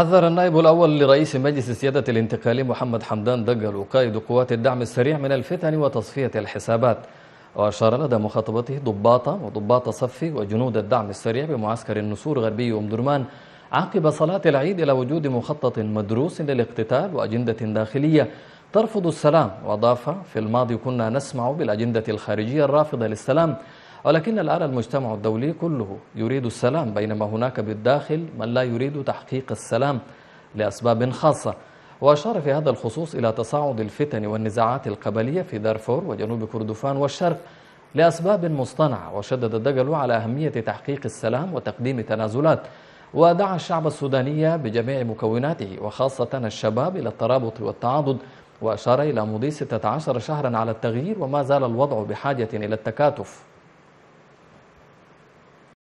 حذر النائب الأول لرئيس مجلس السيادة الانتقالي محمد حمدان دقل وقائد قوات الدعم السريع من الفتن وتصفية الحسابات وأشار لدى مخاطبته ضباطة وضباط صفي وجنود الدعم السريع بمعسكر النسور غربي أم درمان عقب صلاة العيد إلى وجود مخطط مدروس للاقتتال وأجندة داخلية ترفض السلام وأضاف في الماضي كنا نسمع بالأجندة الخارجية الرافضة للسلام ولكن الآن المجتمع الدولي كله يريد السلام بينما هناك بالداخل من لا يريد تحقيق السلام لأسباب خاصة وأشار في هذا الخصوص إلى تصاعد الفتن والنزاعات القبلية في دارفور وجنوب كردفان والشرق لأسباب مصطنعة وشدد الدجل على أهمية تحقيق السلام وتقديم تنازلات ودعا الشعب السوداني بجميع مكوناته وخاصة الشباب إلى الترابط والتعاضد وأشار إلى مضي 16 شهرا على التغيير وما زال الوضع بحاجة إلى التكاتف